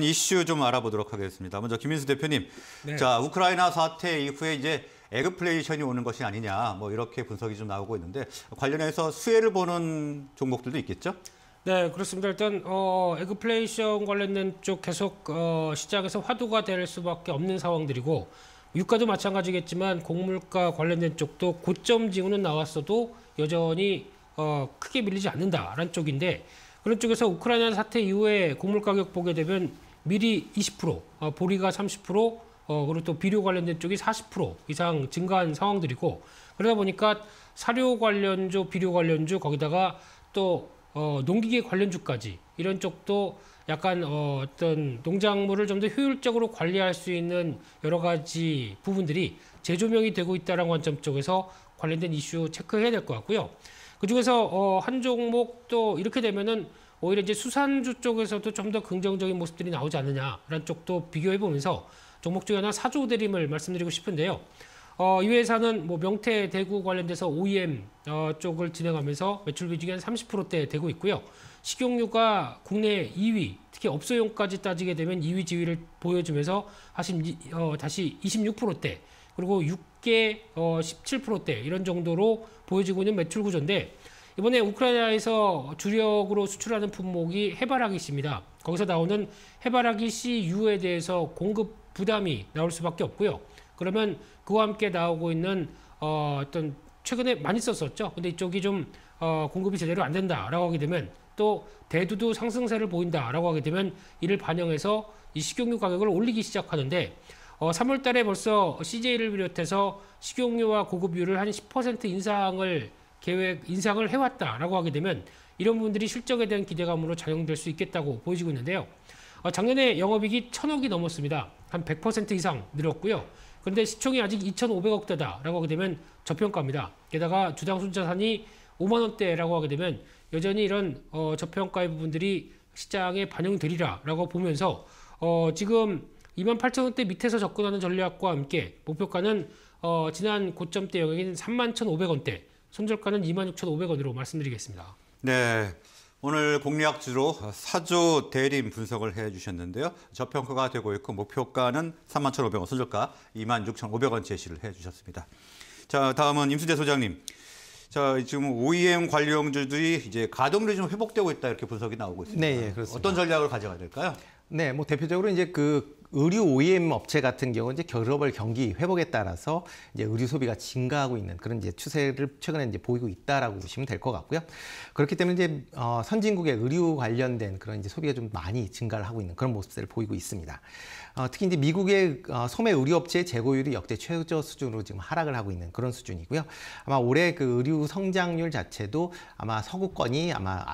이슈 좀 알아보도록 하겠습니다. 먼저 김민수 대표님, 네. 자 우크라이나 사태 이후에 이제 에그플레이션이 오는 것이 아니냐, 뭐 이렇게 분석이 좀 나오고 있는데 관련해서 수혜를 보는 종목들도 있겠죠? 네, 그렇습니다. 일단 어, 에그플레이션 관련된 쪽 계속 어, 시장에서 화두가 될 수밖에 없는 상황들이고 유가도 마찬가지겠지만 곡물가 관련된 쪽도 고점 징후는 나왔어도 여전히 어, 크게 밀리지 않는다라는 쪽인데 그런 쪽에서 우크라이나 사태 이후에 곡물 가격 보게 되면 밀이 20%, 어, 보리가 30%, 어, 그리고 또 비료 관련된 쪽이 40% 이상 증가한 상황들이고 그러다 보니까 사료 관련주, 비료 관련주 거기다가 또 어, 농기계 관련주까지 이런 쪽도 약간 어, 어떤 농작물을 좀 더 효율적으로 관리할 수 있는 여러 가지 부분들이 재조명이 되고 있다는 관점 쪽에서 관련된 이슈 체크해야 될 것 같고요. 그중에서 어, 한 종목 또 이렇게 되면은 오히려 이제 수산주 쪽에서도 좀 더 긍정적인 모습들이 나오지 않느냐라는 쪽도 비교해 보면서 종목 중에 하나 사조 대림을 말씀드리고 싶은데요. 어, 이 회사는 뭐 명태 대구 관련돼서 OEM 어, 쪽을 진행하면서 매출 비중이 한 30%대 되고 있고요. 식용유가 국내 2위, 특히 업소용까지 따지게 되면 2위 지위를 보여주면서 하신, 어, 다시 26%대, 그리고 6개 어, 17%대 이런 정도로 보여지고 있는 매출 구조인데 이번에 우크라이나에서 주력으로 수출하는 품목이 해바라기씨입니다. 거기서 나오는 해바라기 CU에 대해서 공급 부담이 나올 수밖에 없고요. 그러면 그와 함께 나오고 있는 어, 떤 최근에 많이 썼었죠. 근데 이쪽이 좀 어, 공급이 제대로 안 된다라고 하게 되면 또 대두도 상승세를 보인다라고 하게 되면 이를 반영해서 이 식용유 가격을 올리기 시작하는데 어, 3월 달에 벌써 CJ를 비롯해서 식용유와 고급유를 한 10% 인상을 계획 인상을 해왔다라고 하게 되면 이런 부분들이 실적에 대한 기대감으로 작용될 수 있겠다고 보여지고 있는데요. 어, 작년에 영업이익이 천억이 넘었습니다. 한 100% 이상 늘었고요. 그런데 시총이 아직 2,500억 대다라고 하게 되면 저평가입니다. 게다가 주당 순자산이 5만 원대라고 하게 되면 여전히 이런 어, 저평가의 부분들이 시장에 반영되리라라고 보면서 어, 지금 2만 8천 원대 밑에서 접근하는 전략과 함께 목표가는 어, 지난 고점때 영역인 3만 1,500원대 손절가는 26,500원으로 말씀드리겠습니다. 네. 오늘 공략주로 사조 대림 분석을 해주셨는데요. 저평가가 되고 있고 목표가는 31,500원, 손절가 26,500원 제시를 해주셨습니다. 자, 다음은 임수재 소장님. 자, 지금 OEM 관리형주들이 이제 가동률이 좀 회복되고 있다 이렇게 분석이 나오고 있습니다. 네, 예, 그렇습니다. 어떤 전략을 가져가야 될까요? 네, 뭐 대표적으로 이제 그 의류 OEM 업체 같은 경우는 이제 글로벌 경기 회복에 따라서 이제 의류 소비가 증가하고 있는 그런 이제 추세를 최근에 이제 보이고 있다라고 보시면 될 것 같고요. 그렇기 때문에 이제 어, 선진국의 의류 관련된 그런 이제 소비가 좀 많이 증가를 하고 있는 그런 모습들을 보이고 있습니다. 어, 특히 이제 미국의 어, 소매 의류 업체의 재고율이 역대 최저 수준으로 지금 하락을 하고 있는 그런 수준이고요. 아마 올해 그 의류 성장률 자체도 아마 서구권이 아마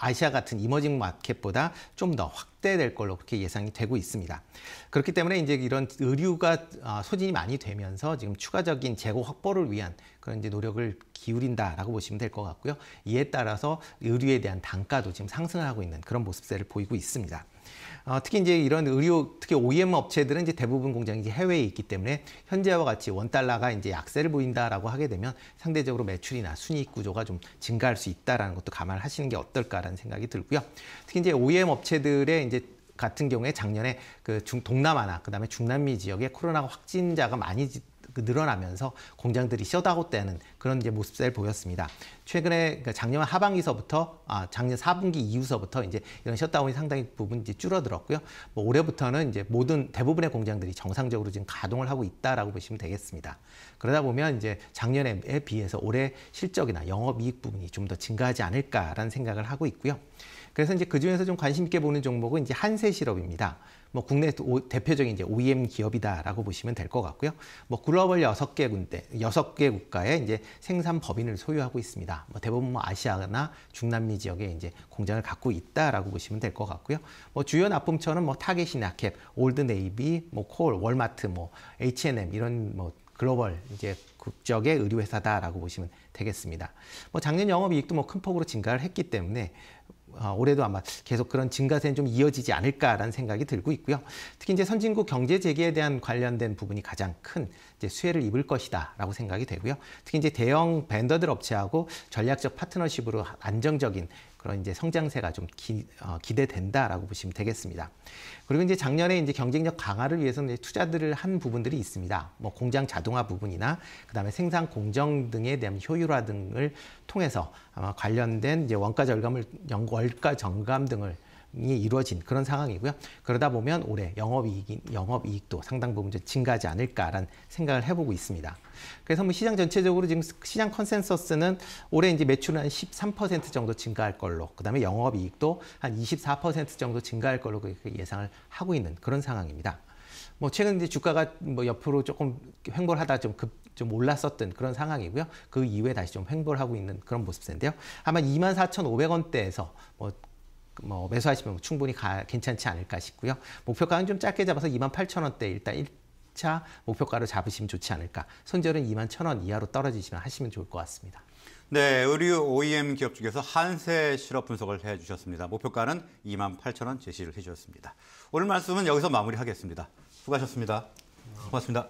아시아 같은 이머징 마켓보다 좀 더 확대될 걸로 그렇게 예상이 되고 있습니다. 그렇기 때문에 이제 이런 의류가 아, 소진이 많이 되면서 지금 추가적인 재고 확보를 위한 그런 이제 노력을 기울인다라고 보시면 될 것 같고요. 이에 따라서 의류에 대한 단가도 지금 상승 하고 있는 그런 모습세를 보이고 있습니다. 어, 특히 이제 이런 의료 특히 OEM 업체들은 이제 대부분 공장이 이제 해외에 있기 때문에 현재와 같이 원 달러가 이제 약세를 보인다라고 하게 되면 상대적으로 매출이나 순이익 구조가 좀 증가할 수 있다라는 것도 감안하시는 게 어떨까라는 생각이 들고요. 특히 이제 OEM 업체들의 이제 같은 경우에 작년에 그중 동남아나 그다음에 중남미 지역에 코로나 확진자가 많이 그 늘어나면서 공장들이 셧다운되는 그런 이제 모습을 보였습니다. 최근에 그 작년 하반기서부터 아 작년 4분기 이후서부터 이제 이런 셧다운이 상당히 부분 이제 줄어들었고요. 뭐 올해부터는 이제 모든 대부분의 공장들이 정상적으로 지금 가동을 하고 있다라고 보시면 되겠습니다. 그러다 보면 이제 작년에 비해서 올해 실적이나 영업이익 부분이 좀 더 증가하지 않을까라는 생각을 하고 있고요. 그래서 이제 그 중에서 좀 관심 있게 보는 종목은 이제 한세 실업입니다. 뭐 국내 대표적인 이제 OEM 기업이다라고 보시면 될 것 같고요. 뭐 글로벌 여섯 개 군데, 여섯 개 국가에 이제 생산 법인을 소유하고 있습니다. 뭐 대부분 뭐 아시아나 중남미 지역에 이제 공장을 갖고 있다라고 보시면 될 것 같고요. 뭐 주요 납품처는 뭐 타겟이나 캡, 올드네이비, 뭐 콜, 월마트, 뭐 H&M 이런 뭐 글로벌 이제 국적의 의류회사다라고 보시면 되겠습니다. 뭐 작년 영업이익도 뭐 큰 폭으로 증가를 했기 때문에 어, 올해도 아마 계속 그런 증가세는 좀 이어지지 않을까라는 생각이 들고 있고요. 특히 이제 선진국 경제 재개에 대한 관련된 부분이 가장 큰 이제 수혜를 입을 것이다라고 생각이 되고요. 특히 이제 대형 벤더들 업체하고 전략적 파트너십으로 안정적인 그런 이제 성장세가 좀 기, 어, 기대된다라고 보시면 되겠습니다. 그리고 이제 작년에 이제 경쟁력 강화를 위해서는 투자들을 한 부분들이 있습니다. 뭐 공장 자동화 부분이나 그다음에 생산 공정 등에 대한 효율화 등을 통해서 아마 관련된 이제 원가 절감을 원가 정감 등을 이루어진 이 그런 상황이고요. 그러다 보면 올해 영업이익, 영업이익도 상당 부분 좀 증가하지 않을까라는 생각을 해보고 있습니다. 그래서 뭐 시장 전체적으로 지금 시장 컨센서스는 올해 이제 매출은 한 13% 정도 증가할 걸로, 그 다음에 영업이익도 한 24% 정도 증가할 걸로 예상을 하고 있는 그런 상황입니다. 뭐 최근 이제 주가가 뭐 옆으로 조금 횡보를 하다 좀 급, 좀 올랐었던 그런 상황이고요. 그 이후에 다시 좀 횡보를 하고 있는 그런 모습인데요. 아마 24,500원대에서 뭐뭐 매수하시면 충분히 가, 괜찮지 않을까 싶고요. 목표가는 좀 짧게 잡아서 28,000원대 일단 1차 목표가로 잡으시면 좋지 않을까. 손절은 21,000원 이하로 떨어지시면 하시면 좋을 것 같습니다. 네, 의류 OEM 기업 중에서 한세 실업 분석을 해주셨습니다. 목표가는 28,000원 제시를 해주셨습니다. 오늘 말씀은 여기서 마무리하겠습니다. 수고하셨습니다. 고맙습니다.